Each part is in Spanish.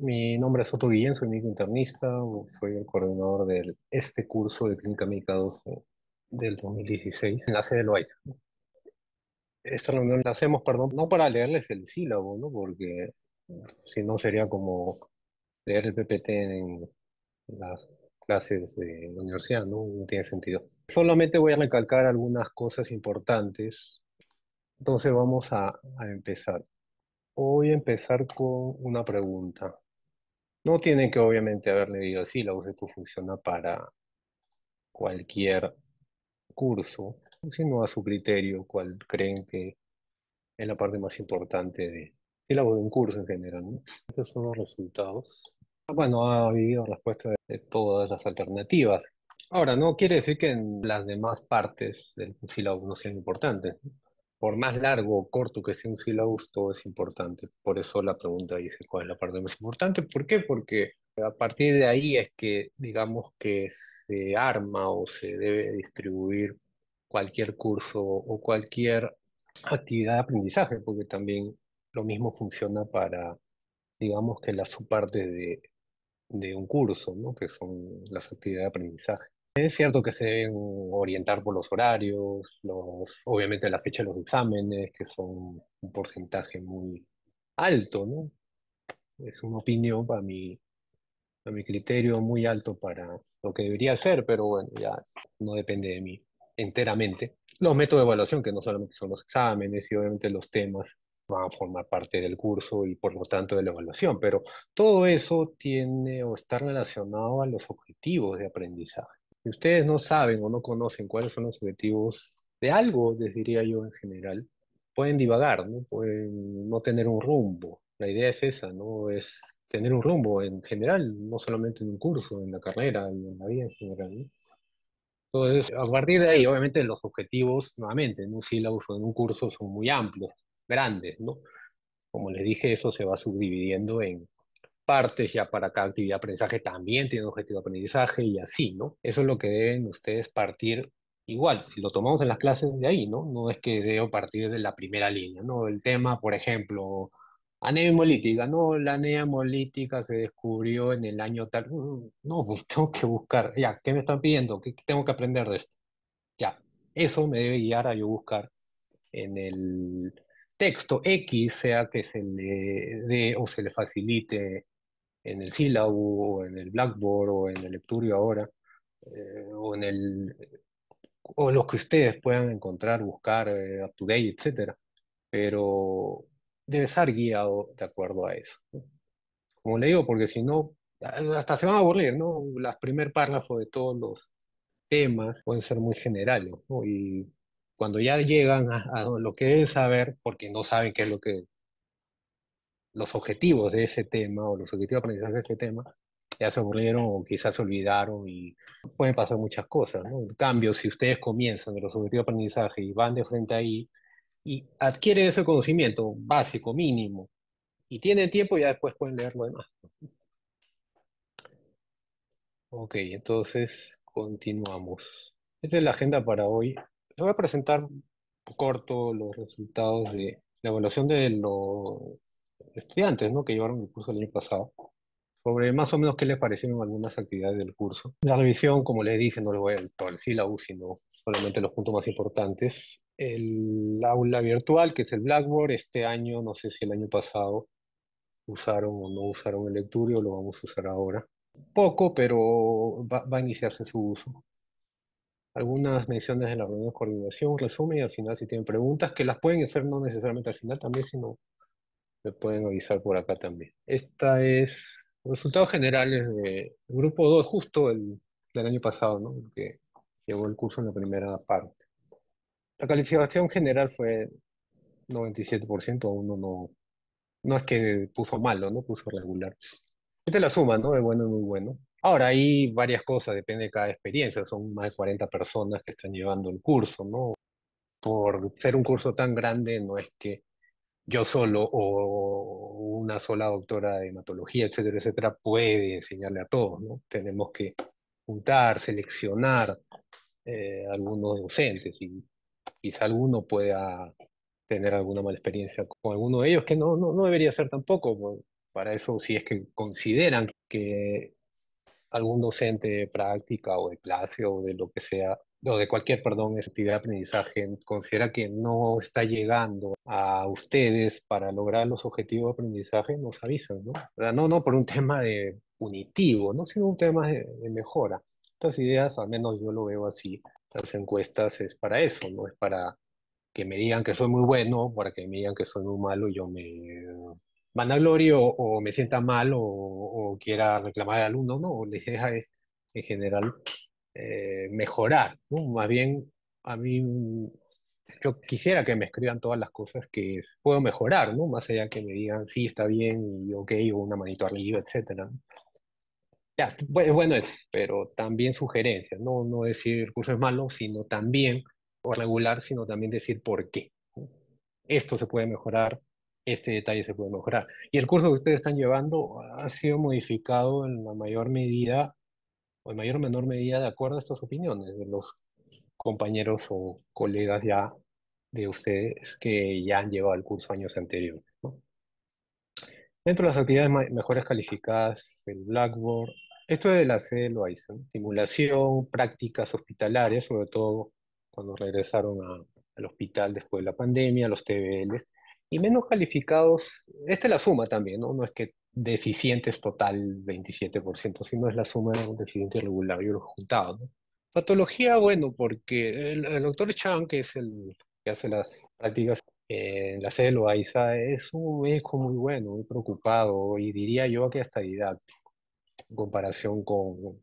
Mi nombre es Otto Guillén, soy médico internista, soy el coordinador de este curso de Clínica Médica 12 del 2016 en la sede de Esta reunión la hacemos, perdón, no para leerles el sílabo, ¿no? porque si no sería como leer el PPT en las clases de la universidad, ¿no? no tiene sentido. Solamente voy a recalcar algunas cosas importantes. Entonces vamos a, a empezar. Voy a empezar con una pregunta. No tienen que obviamente haber leído así, la esto funciona para cualquier curso, sino a su criterio, cuál creen que es la parte más importante de, de la de un curso en general. Estos son los resultados. Bueno, ha habido respuesta de todas las alternativas. Ahora, no quiere decir que en las demás partes del sílabo no sean importantes. ¿no? por más largo o corto que sea un sílabus, todo es importante. Por eso la pregunta dice cuál es la parte más importante. ¿Por qué? Porque a partir de ahí es que, digamos, que se arma o se debe distribuir cualquier curso o cualquier actividad de aprendizaje, porque también lo mismo funciona para, digamos, que la subparte de, de un curso, ¿no? Que son las actividades de aprendizaje. Es cierto que se deben orientar por los horarios, los, obviamente la fecha de los exámenes, que son un porcentaje muy alto, ¿no? Es una opinión para mi, a mi criterio muy alto para lo que debería ser, pero bueno, ya no depende de mí enteramente. Los métodos de evaluación, que no solamente son los exámenes y obviamente los temas, van a formar parte del curso y por lo tanto de la evaluación, pero todo eso tiene o está relacionado a los objetivos de aprendizaje ustedes no saben o no conocen cuáles son los objetivos de algo, les diría yo en general, pueden divagar, pueden no tener un rumbo. La idea es esa, ¿no? Es tener un rumbo en general, no solamente en un curso, en la carrera, en la vida en general. Entonces, a partir de ahí, obviamente los objetivos, nuevamente, en un sílabus o en un curso son muy amplios, grandes, ¿no? Como les dije, eso se va subdividiendo en partes, ya para cada actividad de aprendizaje también tiene un objetivo de aprendizaje y así, ¿no? Eso es lo que deben ustedes partir igual, si lo tomamos en las clases de ahí, ¿no? No es que debo partir de la primera línea, ¿no? El tema, por ejemplo, anemia ¿no? La anemia se descubrió en el año tal, mm, no, pues tengo que buscar, ya, ¿qué me están pidiendo? ¿Qué tengo que aprender de esto? Ya, eso me debe guiar a yo buscar en el texto X, sea que se le dé o se le facilite en el sílabo, o en el Blackboard, o en el Lecturio ahora, eh, o en el o los que ustedes puedan encontrar, buscar, today eh, up to date, etc. Pero debe estar guiado de acuerdo a eso. Como le digo, porque si no, hasta se van a aburrir, ¿no? Las primer párrafos de todos los temas pueden ser muy generales, ¿no? Y cuando ya llegan a, lo que deben saber, porque no saben qué es lo que los objetivos de ese tema o los objetivos de aprendizaje de ese tema ya se aburrieron o quizás se olvidaron y pueden pasar muchas cosas. ¿no? En cambio, si ustedes comienzan de los objetivos de aprendizaje y van de frente ahí y adquieren ese conocimiento básico, mínimo, y tienen tiempo, ya después pueden leer lo demás. Ok, entonces continuamos. Esta es la agenda para hoy. Les voy a presentar corto los resultados de la evaluación de lo, estudiantes ¿no? que llevaron el curso el año pasado, sobre más o menos qué les parecieron algunas actividades del curso. La revisión, como les dije, no les voy a dar todo el sílabo, sino solamente los puntos más importantes. El aula virtual, que es el Blackboard, este año, no sé si el año pasado usaron o no usaron el Lecturio, lo vamos a usar ahora. Poco, pero va, va a iniciarse su uso algunas menciones de la reunión de coordinación, resumen y al final si tienen preguntas, que las pueden hacer no necesariamente al final también, sino me pueden avisar por acá también. Esta es resultados generales del grupo 2, justo el del año pasado, ¿no? que llevó el curso en la primera parte. La calificación general fue 97%, uno no, no es que puso malo, no puso regular. Esta es la suma, ¿no? Es bueno muy bueno. Ahora, hay varias cosas, depende de cada experiencia. Son más de 40 personas que están llevando el curso, ¿no? Por ser un curso tan grande, no es que yo solo o una sola doctora de hematología, etcétera, etcétera, puede enseñarle a todos, Tenemos que juntar, seleccionar eh, algunos docentes y quizá alguno pueda tener alguna mala experiencia con alguno de ellos, que no, no debería ser tampoco. Para eso, si es que consideran que algún docente de práctica o de clase o de lo que sea o de cualquier, perdón, actividad de aprendizaje, considera que no está llegando a ustedes para lograr los objetivos de aprendizaje, nos avisan, ¿no? no, no por un tema de punitivo, ¿no? sino un tema de, mejora. Estas ideas, al menos yo lo veo así, las encuestas es para eso, no es para que me digan que soy muy bueno, para que me digan que soy muy malo y yo me a gloria o me sienta mal o, quiera reclamar al alumno, no, la idea es en general eh, mejorar. ¿no? Más bien, a mí mm, yo quisiera que me escriban todas las cosas que puedo mejorar, ¿no? Más allá que me digan, sí, está bien, y ok, o una manito arriba, etcétera. Ya, bueno es, pero también sugerencias, ¿no? No decir el curso es malo, sino también, o regular, sino también decir por qué. Esto se puede mejorar, este detalle se puede mejorar. Y el curso que ustedes están llevando ha sido modificado en la mayor medida o en mayor o menor medida de acuerdo a estas opiniones de los compañeros o colegas ya de ustedes que ya han llevado el curso años anteriores. Dentro de las actividades mejores calificadas, el Blackboard, esto de la sede lo hay, simulación, prácticas hospitalarias, sobre todo cuando regresaron al hospital después de la pandemia, los TBLs, y menos calificados, esta es la suma también, ¿no? No es que deficientes total 27%, si no es la suma de los deficientes regulares yo lo juntado. Patología, bueno, porque el, doctor Chan, que es el que hace las prácticas en la sede de es un médico muy bueno, muy preocupado y diría yo que hasta didáctico, en comparación con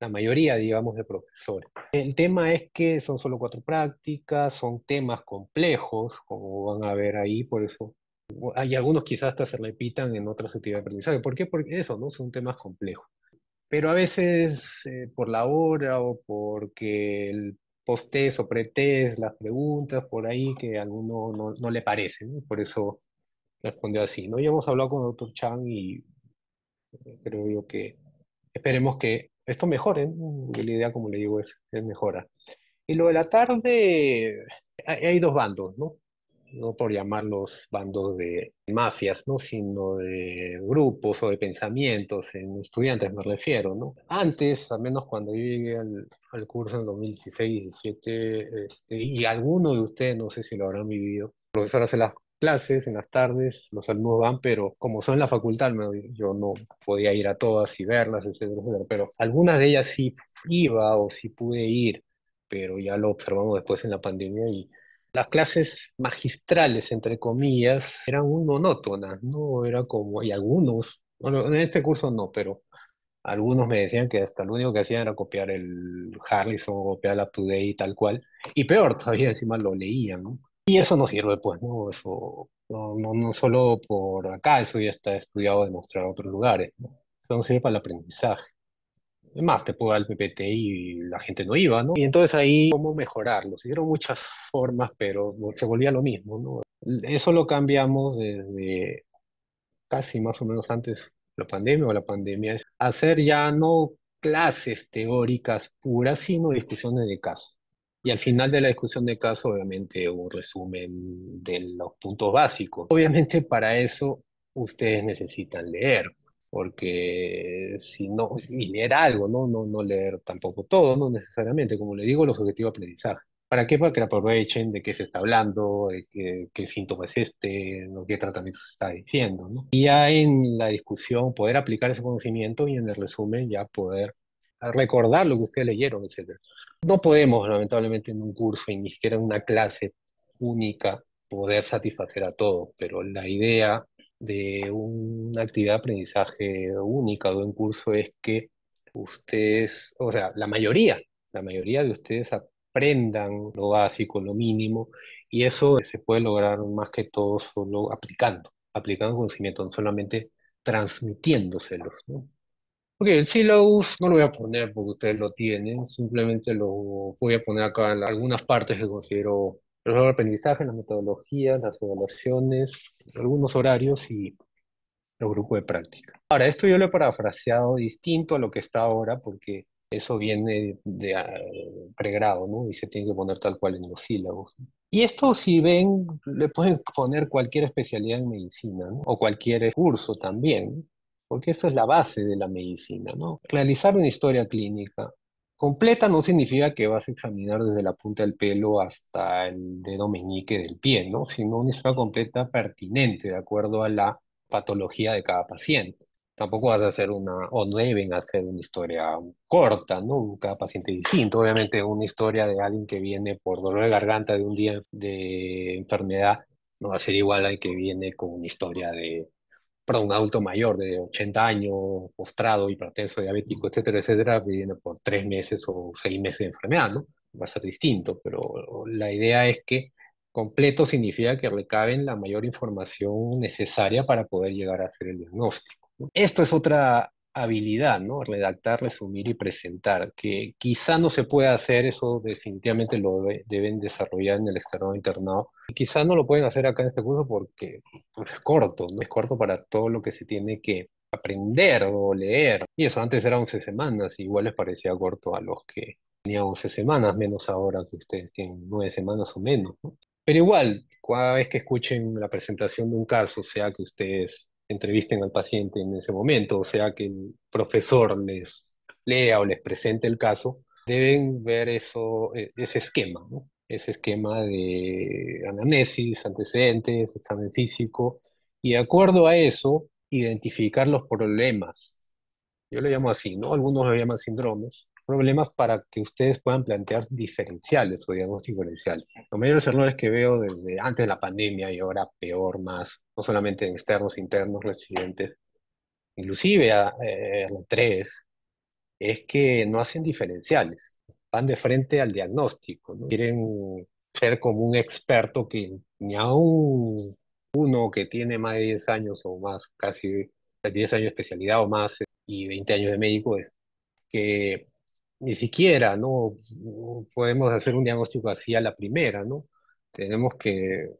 la mayoría, digamos, de profesores. El tema es que son solo cuatro prácticas, son temas complejos, como van a ver ahí, por eso hay algunos quizás hasta se repitan en otras actividades de aprendizaje. ¿Por qué? Porque eso, ¿no? Son temas complejos. Pero a veces eh, por la hora o porque el postés o pretés las preguntas por ahí que a alguno no, le parecen, por eso respondió así. ¿no? Ya hemos hablado con el doctor Chang y eh, creo yo que esperemos que esto mejore, ¿no? la idea, como le digo, es, es mejora. Y lo de la tarde, hay dos bandos, ¿no? no por llamarlos bandos de mafias, ¿no? sino de grupos o de pensamientos, en estudiantes me refiero. ¿no? Antes, al menos cuando yo llegué al, curso en 2016-17, este, y algunos de ustedes, no sé si lo habrán vivido, profesor hace las clases en las tardes, los alumnos van, pero como son la facultad, yo no podía ir a todas y verlas, etcétera, pero algunas de ellas sí iba o sí pude ir, pero ya lo observamos después en la pandemia y las clases magistrales, entre comillas, eran muy monótonas, ¿no? Era como, y algunos, bueno, en este curso no, pero algunos me decían que hasta lo único que hacían era copiar el o copiar la Today y tal cual. Y peor todavía, encima lo leían, ¿no? Y eso no sirve, pues, ¿no? Eso, no, no, solo por acá, eso ya está estudiado, demostrado en otros lugares, ¿no? Eso no sirve para el aprendizaje más, te puedo dar el PPT y la gente no iba, ¿no? Y entonces ahí, ¿cómo mejorarlo? Se dieron muchas formas, pero se volvía lo mismo, ¿no? Eso lo cambiamos desde casi más o menos antes de la pandemia o la pandemia, es hacer ya no clases teóricas puras, sino discusiones de caso. Y al final de la discusión de caso, obviamente, un resumen de los puntos básicos. Obviamente, para eso ustedes necesitan leer, porque si no, y leer algo, ¿no? No, no leer tampoco todo, no necesariamente, como le digo, los objetivos de aprendizaje. ¿Para qué? Para que aprovechen de qué se está hablando, qué, síntoma es este, qué tratamiento se está diciendo. ¿no? Y ya en la discusión poder aplicar ese conocimiento y en el resumen ya poder recordar lo que ustedes leyeron, etc. No podemos, lamentablemente, en un curso y ni siquiera en una clase única poder satisfacer a todos, pero la idea de una actividad de aprendizaje única o en curso es que ustedes, o sea, la mayoría, la mayoría de ustedes aprendan lo básico, lo mínimo, y eso se puede lograr más que todo solo aplicando, aplicando conocimiento, no solamente transmitiéndoselos. ¿no? Porque el syllabus no lo voy a poner porque ustedes lo tienen, simplemente lo voy a poner acá en algunas partes que considero el aprendizaje, las metodologías, las evaluaciones, algunos horarios y los grupos de práctica. Ahora, esto yo lo he parafraseado distinto a lo que está ahora porque eso viene de, ah, pregrado, ¿no? Y se tiene que poner tal cual en los sílabos. Y esto, si ven, le pueden poner cualquier especialidad en medicina, O cualquier curso también, porque eso es la base de la medicina, ¿no? Realizar una historia clínica Completa no significa que vas a examinar desde la punta del pelo hasta el dedo meñique del pie, ¿no? Sino una historia completa pertinente de acuerdo a la patología de cada paciente. Tampoco vas a hacer una, o no deben hacer una historia corta, ¿no? Cada paciente distinto. Obviamente una historia de alguien que viene por dolor de garganta de un día de enfermedad no va a ser igual al que viene con una historia de para un adulto mayor de 80 años, postrado, hipertenso, diabético, etcétera, etcétera, viene por tres meses o seis meses de enfermedad, ¿no? Va a ser distinto, pero la idea es que completo significa que recaben la mayor información necesaria para poder llegar a hacer el diagnóstico. Esto es otra habilidad, ¿no? Redactar, resumir y presentar, que quizá no se pueda hacer, eso definitivamente lo deben desarrollar en el externado e internado. Y quizá no lo pueden hacer acá en este curso porque pues, es corto, ¿no? Es corto para todo lo que se tiene que aprender o leer. Y eso antes era 11 semanas, igual les parecía corto a los que tenían 11 semanas, menos ahora que ustedes tienen 9 semanas o menos, Pero igual, cada vez que escuchen la presentación de un caso, sea que ustedes entrevisten al paciente en ese momento, o sea que el profesor les lea o les presente el caso, deben ver eso, e, ese esquema, ese esquema de anamnesis, antecedentes, examen físico, y de acuerdo a eso, identificar los problemas. Yo lo llamo así, ¿no? Algunos lo llaman síndromes, problemas para que ustedes puedan plantear diferenciales o digamos diferenciales. Los mayores errores que veo desde antes de la pandemia y ahora peor más, no solamente en externos, internos, residentes, inclusive a, los eh, tres, es que no hacen diferenciales, van de frente al diagnóstico, ¿no? quieren ser como un experto que ni aún uno que tiene más de 10 años o más, casi 10 años de especialidad o más eh, y 20 años de médico, es que ni siquiera, ¿no? Podemos hacer un diagnóstico así a la primera, ¿no? Tenemos que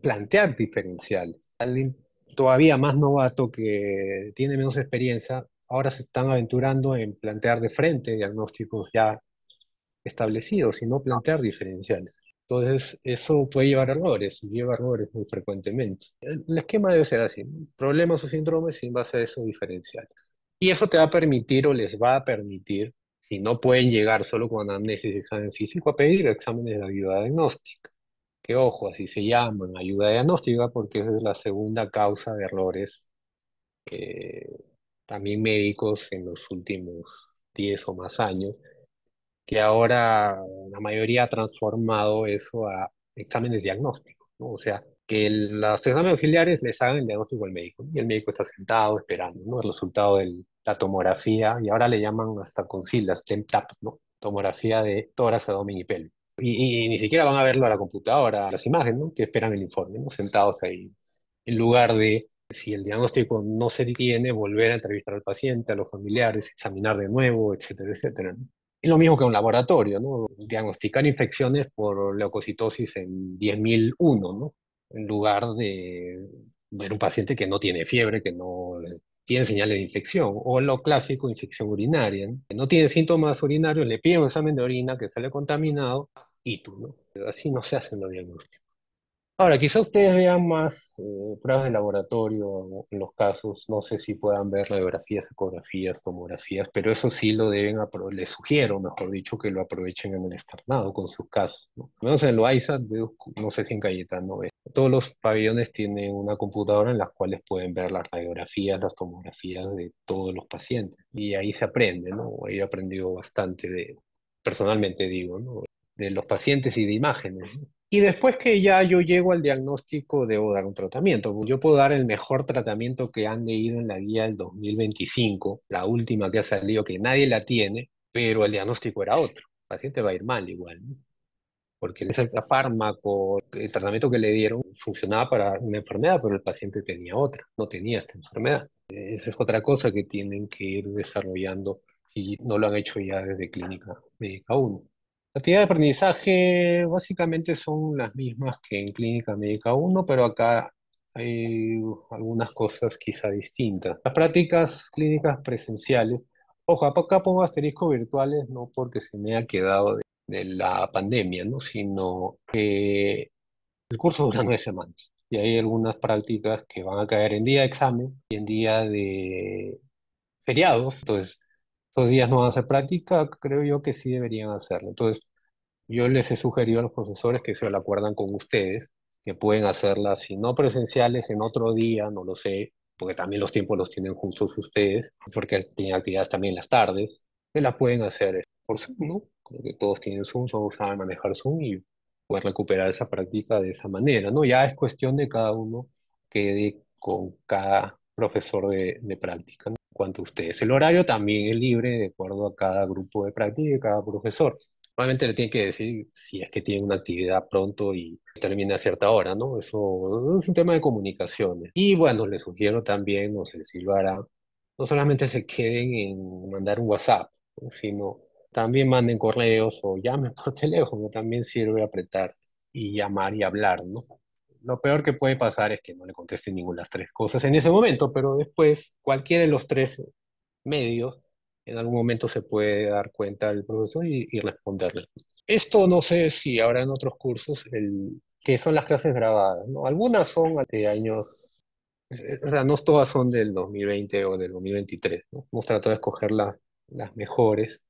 plantear diferenciales. Alguien todavía más novato que tiene menos experiencia, ahora se están aventurando en plantear de frente diagnósticos ya establecidos y no plantear diferenciales. Entonces, eso puede llevar a errores, y lleva a errores muy frecuentemente. El, esquema debe ser así, problemas o síndromes sin base a esos diferenciales. Y eso te va a permitir o les va a permitir y no pueden llegar solo con anamnesis y examen físico a pedir exámenes de ayuda diagnóstica. Que ojo, así se llaman, ayuda diagnóstica, porque esa es la segunda causa de errores también médicos en los últimos 10 o más años, que ahora la mayoría ha transformado eso a exámenes diagnósticos, O sea, que los exámenes auxiliares les hagan el diagnóstico al médico, y el médico está sentado esperando, El resultado del, la tomografía, y ahora le llaman hasta con filas TEMTAP, ¿no? Tomografía de tórax, abdomen y pelvis. Y, ni siquiera van a verlo a la computadora, las imágenes, ¿no? Que esperan el informe, Sentados ahí. En lugar de, si el diagnóstico no se tiene, volver a entrevistar al paciente, a los familiares, examinar de nuevo, etcétera, etcétera. Es lo mismo que un laboratorio, ¿no? Diagnosticar infecciones por leucocitosis en 10.001, ¿no? En lugar de ver un paciente que no tiene fiebre, que no tienen señales de infección o lo clásico, infección urinaria. ¿no? no tienen síntomas urinarios, le piden un examen orina que sale contaminado y tú, ¿no? Así no se hacen los diagnósticos. Ahora, quizá ustedes vean más eh, pruebas de laboratorio en los casos, no sé si puedan ver radiografías, ecografías, tomografías, pero eso sí lo deben, les sugiero, mejor dicho, que lo aprovechen en el externado con sus casos. ¿no? sé menos en Loaiza, no sé si en Cayetano, ¿ves? todos los pabellones tienen una computadora en las cuales pueden ver las radiografías, las tomografías de todos los pacientes. Y ahí se aprende, ¿no? Ahí he aprendido bastante de, personalmente digo, ¿no? de los pacientes y de imágenes. ¿no? Y después que ya yo llego al diagnóstico, debo dar un tratamiento. Yo puedo dar el mejor tratamiento que han leído en la guía del 2025, la última que ha salido, que nadie la tiene, pero el diagnóstico era otro. El paciente va a ir mal igual, ¿no? porque ese fármaco, el tratamiento que le dieron funcionaba para una enfermedad, pero el paciente tenía otra, no tenía esta enfermedad. Esa es otra cosa que tienen que ir desarrollando si no lo han hecho ya desde Clínica Médica 1. Actividades de aprendizaje básicamente son las mismas que en Clínica Médica 1, pero acá hay algunas cosas quizá distintas. Las prácticas clínicas presenciales, ojo, acá pongo asterisco virtuales, no porque se me ha quedado de, la pandemia, ¿no? sino que el curso dura nueve semanas y hay algunas prácticas que van a caer en día de examen y en día de feriados, entonces días no van a hacer práctica, creo yo que sí deberían hacerlo. Entonces, yo les he sugerido a los profesores que se lo acuerdan con ustedes, que pueden hacerlas, si no presenciales, en otro día, no lo sé, porque también los tiempos los tienen juntos ustedes, porque tienen actividades también en las tardes, que las pueden hacer por Zoom, ¿no? que todos tienen Zoom, todos saben manejar Zoom y pueden recuperar esa práctica de esa manera, ¿no? Ya es cuestión de cada uno quede con cada profesor de, de práctica. ¿no? cuanto a ustedes. El horario también es libre de acuerdo a cada grupo de práctica y cada profesor. Obviamente le tienen que decir si es que tienen una actividad pronto y termina a cierta hora, ¿no? Eso es un tema de comunicaciones. Y bueno, les sugiero también, no sé si lo hará, no solamente se queden en mandar un WhatsApp, sino también manden correos o llamen por teléfono, también sirve apretar y llamar y hablar, ¿no? lo peor que puede pasar es que no le conteste ninguna de las tres cosas en ese momento, pero después cualquiera de los tres medios en algún momento se puede dar cuenta el profesor y, responderle. Esto no sé si habrá en otros cursos, el, que son las clases grabadas, ¿no? Algunas son de años, eh, o sea, no todas son del 2020 o del 2023, ¿no? Hemos tratado de escoger las mejores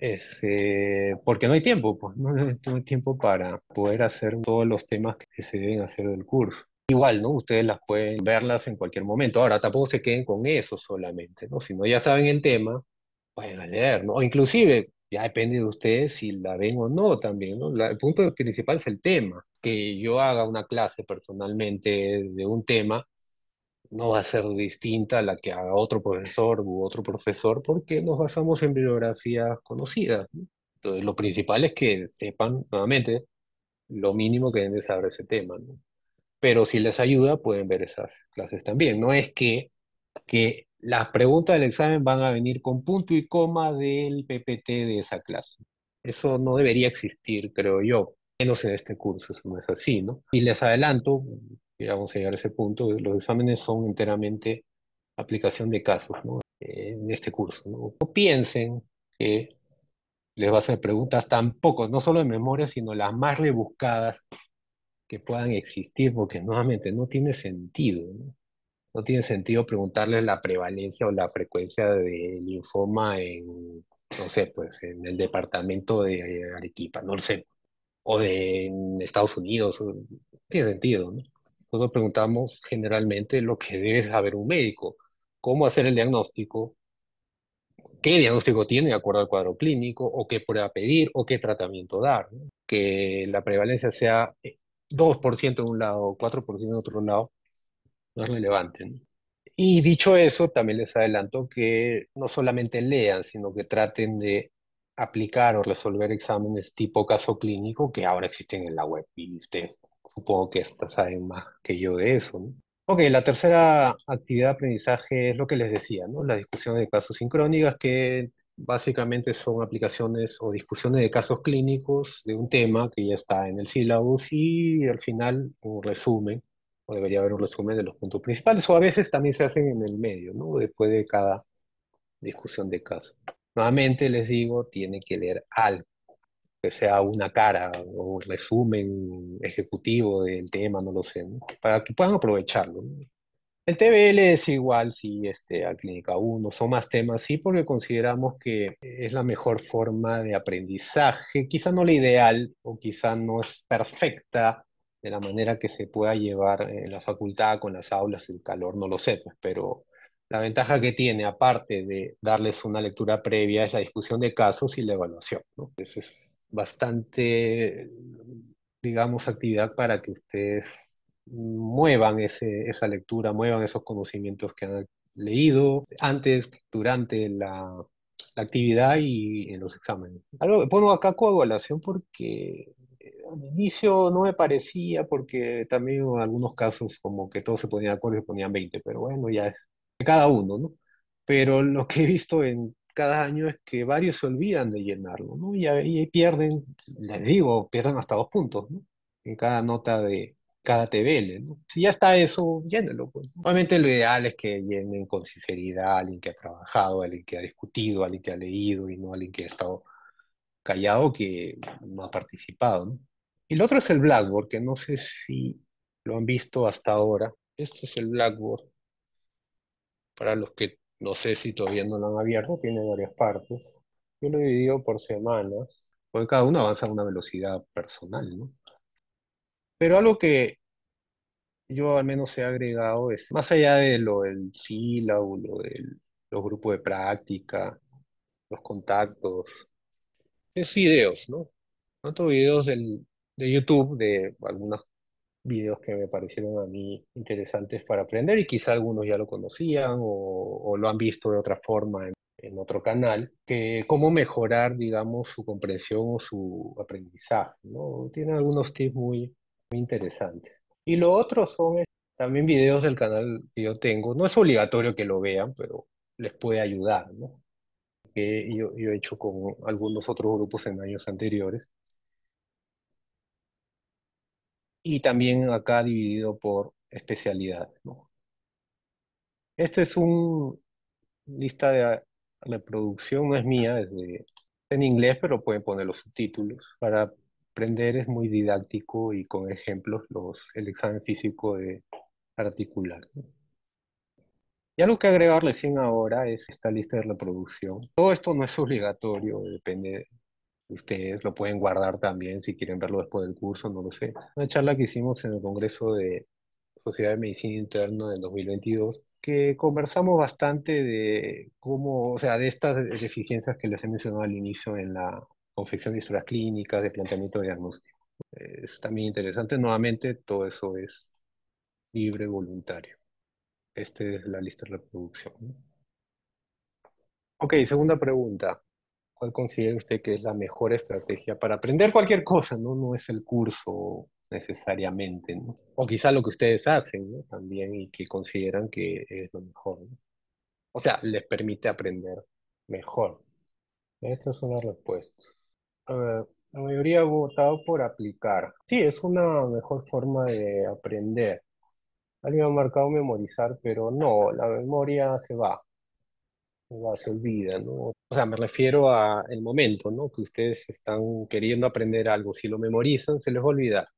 este, porque no hay tiempo, pues no, hay tiempo para poder hacer todos los temas que se deben hacer del curso igual, ¿no? Ustedes las pueden verlas en cualquier momento. Ahora, tampoco se queden con eso solamente, ¿no? Si no ya saben el tema, vayan a leer, ¿no? O inclusive, ya depende de ustedes si la ven o no también, ¿no? el punto principal es el tema. Que yo haga una clase personalmente de un tema, no va a ser distinta a la que haga otro profesor u otro profesor porque nos basamos en bibliografías conocidas. Entonces, lo principal es que sepan nuevamente lo mínimo que deben de saber ese tema. Pero si les ayuda, pueden ver esas clases también. No es que, que las preguntas del examen van a venir con punto y coma del PPT de esa clase. Eso no debería existir, creo yo, menos en este curso, eso no es así, ¿no? Y les adelanto, ya vamos a llegar a ese punto, los exámenes son enteramente aplicación de casos en este curso. ¿no? piensen que les va a hacer preguntas tampoco, no solo de memoria, sino las más rebuscadas que puedan existir, porque nuevamente no tiene sentido. ¿no? tiene sentido preguntarles la prevalencia o la frecuencia de linfoma en, no sé, pues en el departamento de Arequipa, no lo sé, o de en Estados Unidos, no tiene sentido, ¿no? Nosotros preguntamos generalmente lo que debe saber un médico, cómo hacer el diagnóstico, qué diagnóstico tiene de acuerdo al cuadro clínico, o qué prueba pedir, o qué tratamiento dar. Que la prevalencia sea 2% eh, en un lado, 4% en otro lado, no es relevante. Y dicho eso, también les adelanto que no solamente lean, sino que traten de aplicar o resolver exámenes tipo caso clínico que ahora existen en la web y ustedes Supongo que saben más que yo de eso, ¿no? Ok, la tercera actividad de aprendizaje es lo que les decía, ¿no? Las discusiones de casos sincrónicas, que básicamente son aplicaciones o discusiones de casos clínicos de un tema que ya está en el sílabus y al final un resumen, o debería haber un resumen de los puntos principales, o a veces también se hacen en el medio, ¿no? Después de cada discusión de caso. Nuevamente les digo, tiene que leer algo, que sea una cara o un resumen ejecutivo del tema, no lo sé, para que puedan aprovecharlo. El TBL es igual, sí, este, a Clínica 1, son más temas, sí, porque consideramos que es la mejor forma de aprendizaje, quizá no la ideal o quizá no es perfecta de la manera que se pueda llevar en la facultad con las aulas, el calor, no lo sé, pues, pero la ventaja que tiene, aparte de darles una lectura previa, es la discusión de casos y la evaluación. ¿no? es bastante, digamos, actividad para que ustedes muevan ese, esa lectura, muevan esos conocimientos que han leído antes, durante la, la actividad y en los exámenes. Algo, pongo acá coagulación porque eh, al inicio no me parecía, porque también en algunos casos como que todos se ponían acuerdo y se ponían 20, pero bueno, ya es cada uno, ¿no? Pero lo que he visto en cada año es que varios se olvidan de llenarlo, ¿no? Y ahí pierden, les digo, pierden hasta dos puntos, ¿no? En cada nota de cada TBL, Si ya está eso, llénalo. Pues. Obviamente lo ideal es que llenen con sinceridad a alguien que ha trabajado, a alguien que ha discutido, a alguien que ha leído y no a alguien que ha estado callado que no ha participado, ¿no? Y el otro es el Blackboard, que no sé si lo han visto hasta ahora. Este es el Blackboard. Para los que no sé si todavía no lo han abierto, tiene varias partes. Yo lo he dividido por semanas, porque cada uno avanza a una velocidad personal, ¿no? Pero algo que yo al menos he agregado es, más allá de lo del sílabo, lo del, los grupos de práctica, los contactos, es videos, ¿no? Tanto videos del, de YouTube de algunas videos que me parecieron a mí interesantes para aprender y quizá algunos ya lo conocían o, lo han visto de otra forma en, otro canal, que cómo mejorar, digamos, su comprensión o su aprendizaje. ¿no? Tienen algunos tips muy, muy interesantes. Y lo otro son eh, también videos del canal que yo tengo. No es obligatorio que lo vean, pero les puede ayudar, ¿no? Que yo he hecho con algunos otros grupos en años anteriores y también acá dividido por especialidades. ¿no? Este es una lista de reproducción, no es mía, es en inglés, pero pueden poner los subtítulos. Para aprender es muy didáctico y con ejemplos los, el examen físico de articular. ¿no? Y algo que agregarle recién ahora es esta lista de reproducción. Todo esto no es obligatorio, depende Ustedes lo pueden guardar también si quieren verlo después del curso, no lo sé. Una charla que hicimos en el Congreso de Sociedad de Medicina Interna del 2022, que conversamos bastante de cómo, o sea, de estas deficiencias que les he mencionado al inicio en la confección de historias clínicas, de planteamiento de diagnóstico. Es también interesante, nuevamente, todo eso es libre, voluntario. Esta es la lista de reproducción. Ok, segunda pregunta. ¿Cuál considera usted que es la mejor estrategia para aprender cualquier cosa? No, no es el curso necesariamente, O quizá lo que ustedes hacen también y que consideran que es lo mejor. O sea, les permite aprender mejor. Esta es una respuesta. la mayoría ha votado por aplicar. Sí, es una mejor forma de aprender. Alguien ha marcado memorizar, pero no, la memoria se va se olvida, ¿no? O sea, me refiero a el momento, ¿no? Que ustedes están queriendo aprender algo. Si lo memorizan, se les va a olvidar.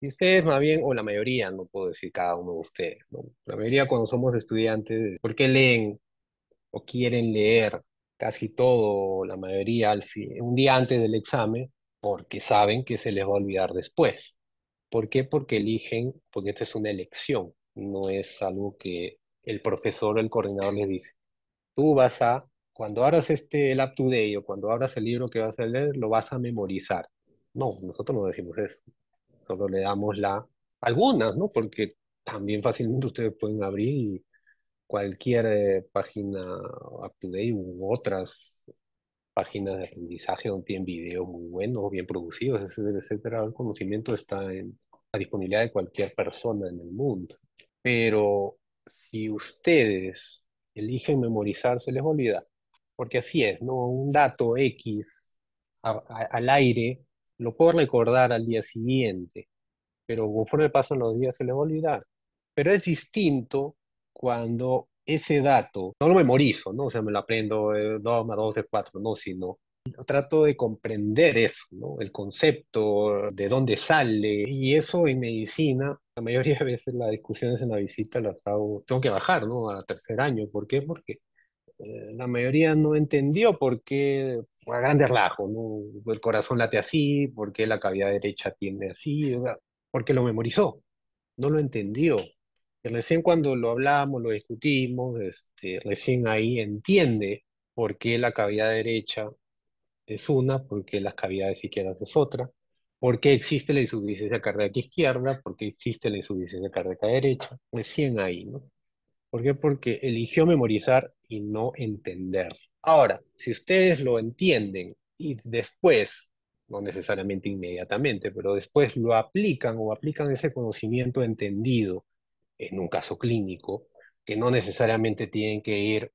Y ustedes más bien, o la mayoría, no puedo decir cada uno de ustedes, ¿no? La mayoría cuando somos estudiantes, ¿por qué leen o quieren leer casi todo, la mayoría, al fin, un día antes del examen? Porque saben que se les va a olvidar después. ¿Por qué? Porque eligen, porque esta es una elección, no es algo que el profesor o el coordinador les dice tú vas a, cuando abras este, el app today o cuando abras el libro que vas a leer, lo vas a memorizar. No, nosotros no decimos eso. Solo le damos la, algunas, ¿no? Porque también fácilmente ustedes pueden abrir cualquier eh, página app to u otras páginas de aprendizaje donde tienen videos muy buenos, bien producidos, etcétera, etcétera. El conocimiento está en la disponibilidad de cualquier persona en el mundo. Pero si ustedes eligen memorizar, se les olvida. Porque así es, ¿no? Un dato X al aire lo puedo recordar al día siguiente, pero conforme pasan los días se les va a olvidar. Pero es distinto cuando ese dato, no lo memorizo, ¿no? O sea, me lo aprendo 2 eh, más 2 es 4, no, sino trato de comprender eso, el concepto, de dónde sale. Y eso en medicina, la mayoría de veces las discusiones en la visita las hago, tengo que bajar a tercer año. ¿Por qué? Porque eh, la mayoría no entendió por qué, a grandes rasgos, el corazón late así, por qué la cavidad derecha tiende así, porque lo memorizó, no lo entendió. Y recién cuando lo hablamos, lo discutimos, este, recién ahí entiende por qué la cavidad derecha es una, porque las cavidades izquierdas es otra, porque existe la insuficiencia cardíaca izquierda, porque existe la insuficiencia cardíaca derecha, recién ahí, ¿no? ¿Por qué? Porque eligió memorizar y no entender. Ahora, si ustedes lo entienden y después, no necesariamente inmediatamente, pero después lo aplican o aplican ese conocimiento entendido en un caso clínico, que no necesariamente tienen que ir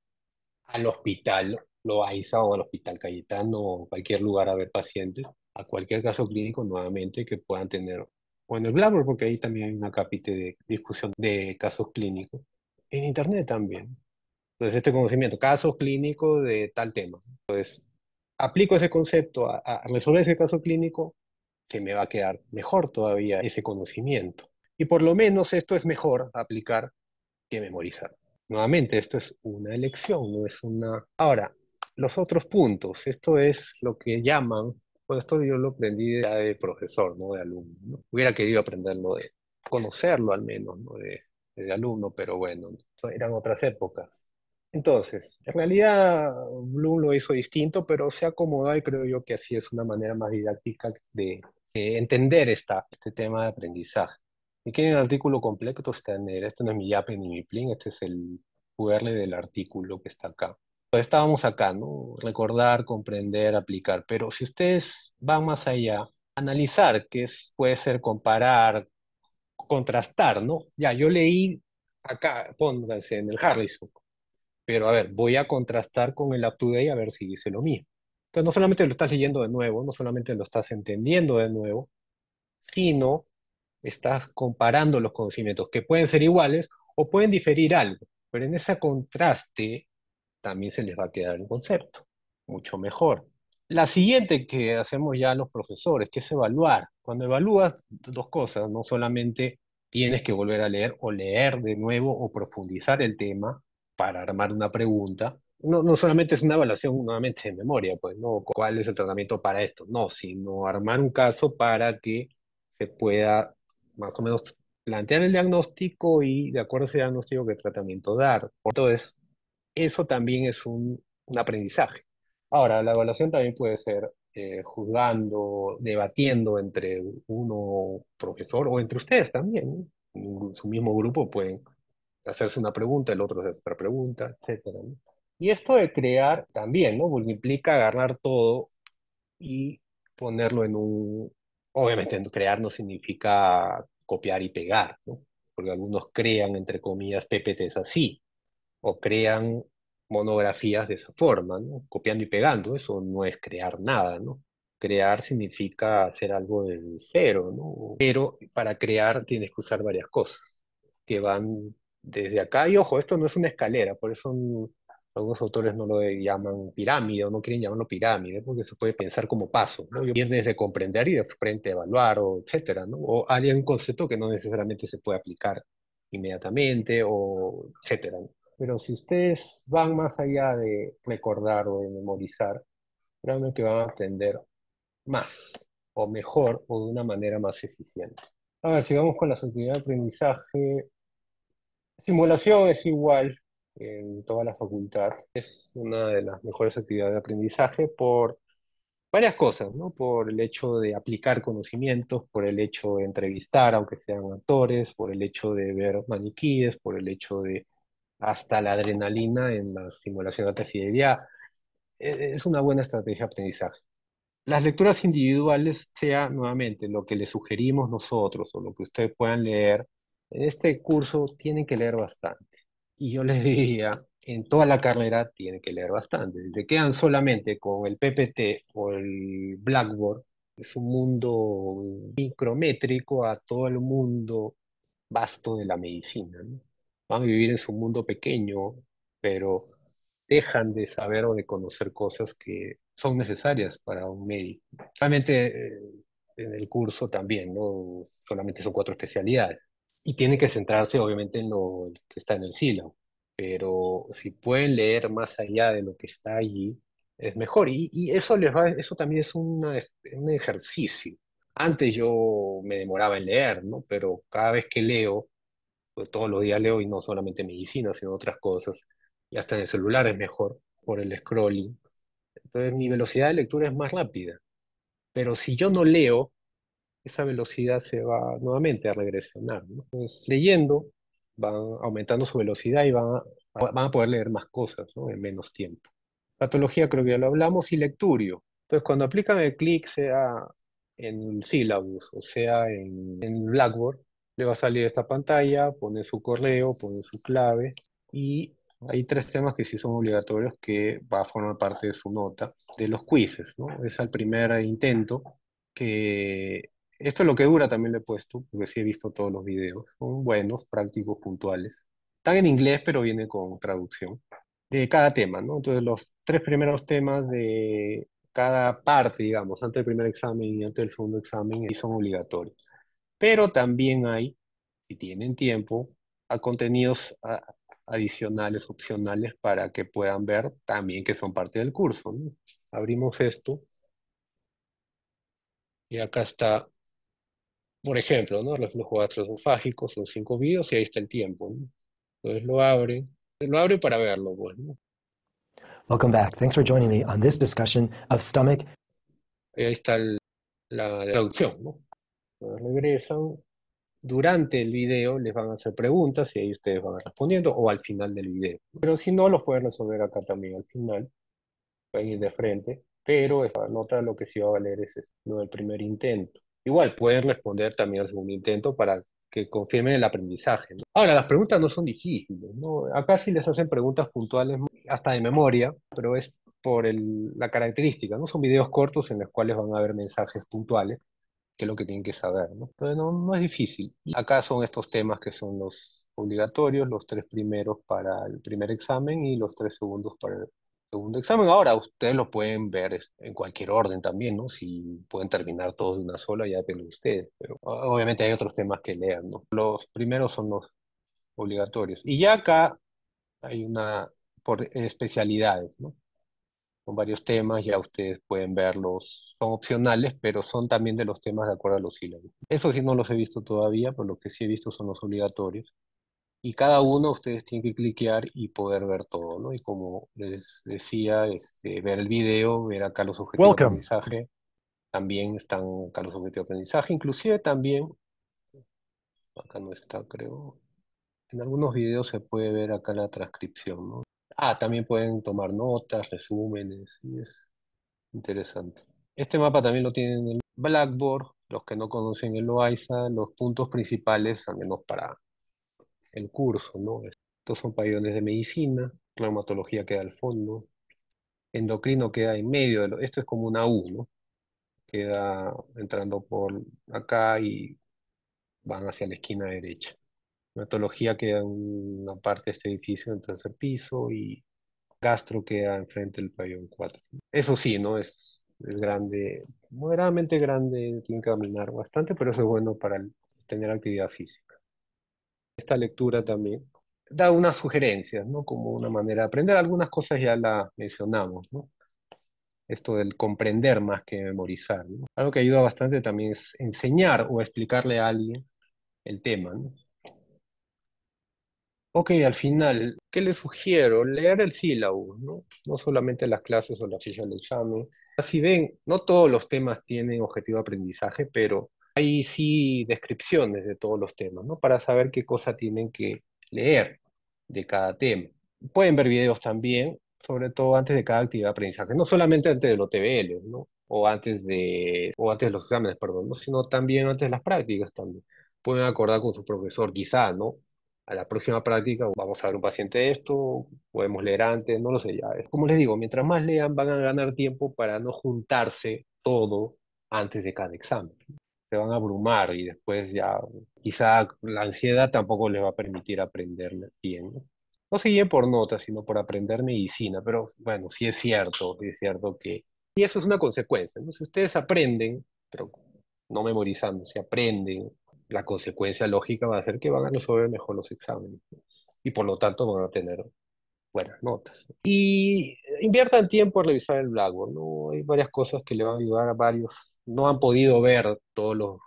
al hospital lo Loaiza o al Hospital Cayetano o cualquier lugar a ver pacientes, a cualquier caso clínico nuevamente que puedan tener, bueno, el blablabla porque ahí también hay una capite de discusión de casos clínicos, en Internet también. Entonces, este conocimiento, casos clínicos de tal tema. Entonces, aplico ese concepto a, a resolver ese caso clínico, que me va a quedar mejor todavía ese conocimiento. Y por lo menos esto es mejor aplicar que memorizar. Nuevamente, esto es una elección, no es una... Ahora, los otros puntos. Esto es lo que llaman, pues esto yo lo aprendí de profesor, no de alumno. Hubiera querido aprenderlo de, conocerlo al menos, ¿no? de, de alumno, pero bueno, eran otras épocas. Entonces, en realidad Bloom lo hizo distinto, pero se acomodó y creo yo que así es una manera más didáctica de, entender esta, este tema de aprendizaje. Y que el artículo completo está en el, esto no es mi yape ni mi plin, este es el URL del artículo que está acá estábamos acá, ¿no? Recordar, comprender, aplicar. Pero si ustedes van más allá, analizar, que es, puede ser comparar, contrastar, ¿no? Ya, yo leí acá, pónganse en el Harrison, pero a ver, voy a contrastar con el up a ver si dice lo mío, Entonces, no solamente lo estás leyendo de nuevo, no solamente lo estás entendiendo de nuevo, sino estás comparando los conocimientos que pueden ser iguales o pueden diferir algo, pero en ese contraste también se les va a quedar el concepto, mucho mejor. La siguiente que hacemos ya los profesores, que es evaluar. Cuando evalúas dos cosas, no solamente tienes que volver a leer o leer de nuevo o profundizar el tema para armar una pregunta, no, no, solamente es una evaluación nuevamente de memoria, pues, ¿no? ¿Cuál es el tratamiento para esto? No, sino armar un caso para que se pueda más o menos plantear el diagnóstico y de acuerdo a ese diagnóstico qué tratamiento dar. Entonces, eso también es un, un aprendizaje. Ahora, la evaluación también puede ser eh, juzgando, debatiendo entre uno profesor o entre ustedes también. En su mismo grupo pueden hacerse una pregunta, el otro hacer otra pregunta, etc. Y esto de crear también, ¿no? Porque implica agarrar todo y ponerlo en un... Obviamente, crear no significa copiar y pegar, ¿no? Porque algunos crean, entre comillas, PPTs así, o crean monografías de esa forma, ¿no? copiando y pegando, eso no es crear nada, ¿no? Crear significa hacer algo del cero, ¿no? Pero para crear tienes que usar varias cosas que van desde acá. Y ojo, esto no es una escalera, por eso algunos autores no lo llaman pirámide o no quieren llamarlo pirámide, porque se puede pensar como paso, ¿no? Ir desde comprender y de frente evaluar, o etcétera, ¿no? O hay un concepto que no necesariamente se puede aplicar inmediatamente, o etcétera. ¿no? pero si ustedes van más allá de recordar o de memorizar, realmente que van a aprender más o mejor o de una manera más eficiente. A ver, sigamos con las actividades de aprendizaje, simulación es igual en toda la facultad, es una de las mejores actividades de aprendizaje por varias cosas, ¿no? Por el hecho de aplicar conocimientos, por el hecho de entrevistar, aunque sean actores, por el hecho de ver maniquíes, por el hecho de hasta la adrenalina en la simulación de alta fidelidad. E, e, es una buena estrategia de aprendizaje. Las lecturas individuales, sea nuevamente lo que le sugerimos nosotros o lo que ustedes puedan leer, en este curso tienen que leer bastante. Y yo les diría, en toda la carrera tienen que leer bastante. Si se quedan solamente con el PPT o el Blackboard, es un mundo micrométrico a todo el mundo vasto de la medicina van a vivir en su mundo pequeño, pero dejan de saber o de conocer cosas que son necesarias para un médico. Realmente eh, en el curso también, ¿no? Solamente son cuatro especialidades. Y tienen que centrarse obviamente en lo que está en el silo, Pero si pueden leer más allá de lo que está allí, es mejor. Y, eso, les va, eso también es un ejercicio. Antes yo me demoraba en leer, ¿no? Pero cada vez que leo, pues todos los días leo y no solamente medicina, sino otras cosas. Y hasta en el celular es mejor por el scrolling. Entonces mi velocidad de lectura es más rápida. Pero si yo no leo, esa velocidad se va nuevamente a regresionar. Entonces, leyendo van aumentando su velocidad y van a, van a poder leer más cosas en menos tiempo. Patología creo que ya lo hablamos y lecturio. Entonces cuando aplican el clic sea en syllabus o sea en, en Blackboard, le va a salir esta pantalla, pone su correo, pone su clave y hay tres temas que sí son obligatorios que va a formar parte de su nota, de los quizzes, ¿no? Es el primer intento que... Esto es lo que dura, también lo he puesto, porque sí he visto todos los videos. Son buenos, prácticos, puntuales. Están en inglés, pero viene con traducción. De cada tema, ¿no? Entonces, los tres primeros temas de cada parte, digamos, antes del primer examen y antes del segundo examen, sí son obligatorios pero también hay, si tienen tiempo, a contenidos adicionales, opcionales, para que puedan ver también que son parte del curso. Abrimos esto. Y acá está, por ejemplo, ¿no? reflujo gastroesofágicos, son cinco vídeos, y ahí está el tiempo. Entonces lo abre, lo abre para verlo. Bienvenido pues, Welcome back. Thanks for joining me on this discussion of stomach. Ahí está la traducción, ¿no? regresan, durante el video les van a hacer preguntas y ahí ustedes van respondiendo o al final del video. Pero si no, los pueden resolver acá también al final. Pueden ir de frente, pero esa nota lo que sí va a valer es el primer intento. Igual pueden responder también al segundo intento para que confirmen el aprendizaje. Ahora, las preguntas no son difíciles. ¿no? Acá sí les hacen preguntas puntuales hasta de memoria, pero es por la característica. No son videos cortos en los cuales van a haber mensajes puntuales qué es lo que tienen que saber, ¿no? Entonces no, es difícil. acá son estos temas que son los obligatorios, los tres primeros para el primer examen y los tres segundos para el segundo examen. Ahora, ustedes lo pueden ver en cualquier orden también, ¿no? Si pueden terminar todos de una sola, ya depende de ustedes. Pero obviamente hay otros temas que leer, ¿no? Los primeros son los obligatorios. Y ya acá hay una por especialidades, ¿no? con varios temas, ya ustedes pueden verlos, son opcionales, pero son también de los temas de acuerdo a los sílabos. Eso sí no los he visto todavía, pero lo que sí he visto son los obligatorios. Y cada uno ustedes tienen que cliquear y poder ver todo, ¿no? Y como les decía, este, ver el video, ver acá los objetivos de aprendizaje, también están acá los objetivos de aprendizaje, inclusive también, acá no está creo, en algunos videos se puede ver acá la transcripción, ¿no? Ah, también pueden tomar notas, resúmenes, y es interesante. Este mapa también lo tienen en Blackboard, los que no conocen el OISA, los puntos principales, al menos para el curso, ¿no? Estos son pabellones de medicina, reumatología queda al fondo, endocrino queda en medio, de lo, esto es como una U, ¿no? Queda entrando por acá y van hacia la esquina derecha. Metodología queda en una parte de este edificio, en el tercer piso, y Castro queda enfrente del pabellón 4. Eso sí, ¿no? Es, grande, moderadamente grande, tiene que caminar bastante, pero es bueno para tener actividad física. Esta lectura también da unas sugerencias, ¿no? Como una manera de aprender. Algunas cosas ya la mencionamos, ¿no? Esto del comprender más que memorizar. Algo que ayuda bastante también es enseñar o explicarle a alguien el tema, ¿no? Ok, al final, ¿qué les sugiero? Leer el sílabo, ¿no? No solamente las clases o la ficha del examen. Si ven, no todos los temas tienen objetivo de aprendizaje, pero hay sí descripciones de todos los temas, ¿no? Para saber qué cosa tienen que leer de cada tema. Pueden ver videos también, sobre todo antes de cada actividad de aprendizaje, no solamente antes de los TBL, ¿no? O antes de, o antes de los exámenes, perdón, ¿no? sino también antes de las prácticas también. Pueden acordar con su profesor, quizá, ¿no? a la próxima práctica vamos a ver un paciente esto, podemos leer antes, no lo sé ya. Como les digo, mientras más lean van a ganar tiempo para no juntarse todo antes de cada examen. Se van a abrumar y después ya quizá la ansiedad tampoco les va a permitir aprender bien. No, sigue por notas, sino por aprender medicina, pero bueno, sí es cierto, es cierto que... Y eso es una consecuencia, ¿no? Si ustedes aprenden, pero no memorizando, si aprenden la consecuencia lógica va a ser que van a resolver mejor los exámenes y por lo tanto van a tener buenas notas. Y inviertan tiempo en revisar el Blackboard, ¿no? Hay varias cosas que le van a ayudar a varios. No han podido ver todos los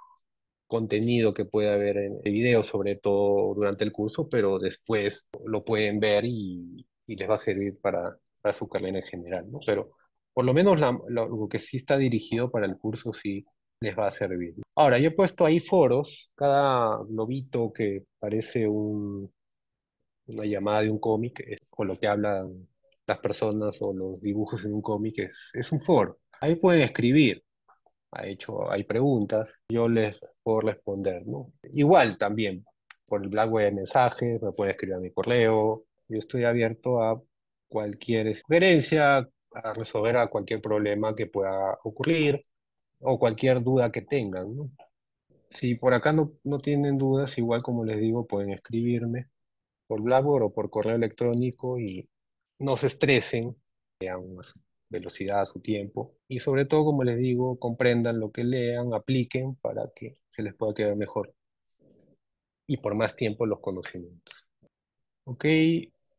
contenido que puede haber en el video, sobre todo durante el curso, pero después lo pueden ver y, les va a servir para, su carrera en general, Pero por lo menos lo que sí está dirigido para el curso sí les va a servir. Ahora, yo he puesto ahí foros, cada globito que parece una llamada de un cómic, es- eh, o lo que hablan las personas o los dibujos en un cómic, es, un foro. Ahí pueden escribir, ha hecho, hay preguntas, yo les puedo responder, ¿no? Igual también, por el blog de mensajes, me pueden escribir a mi correo, yo estoy abierto a cualquier experiencia, a resolver a cualquier problema que pueda ocurrir o cualquier duda que tengan. Si por acá no, no tienen dudas, igual como les digo, pueden escribirme por Blackboard o por correo electrónico y no se estresen, vean a su velocidad, a su tiempo. Y sobre todo, como les digo, comprendan lo que lean, apliquen para que se les pueda quedar mejor y por más tiempo los conocimientos. Ok,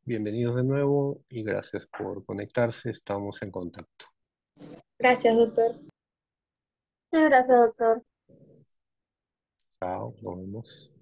bienvenidos de nuevo y gracias por conectarse. Estamos en contacto. Gracias, doctor. Sí, gracias, doctor. Chao, nos vemos.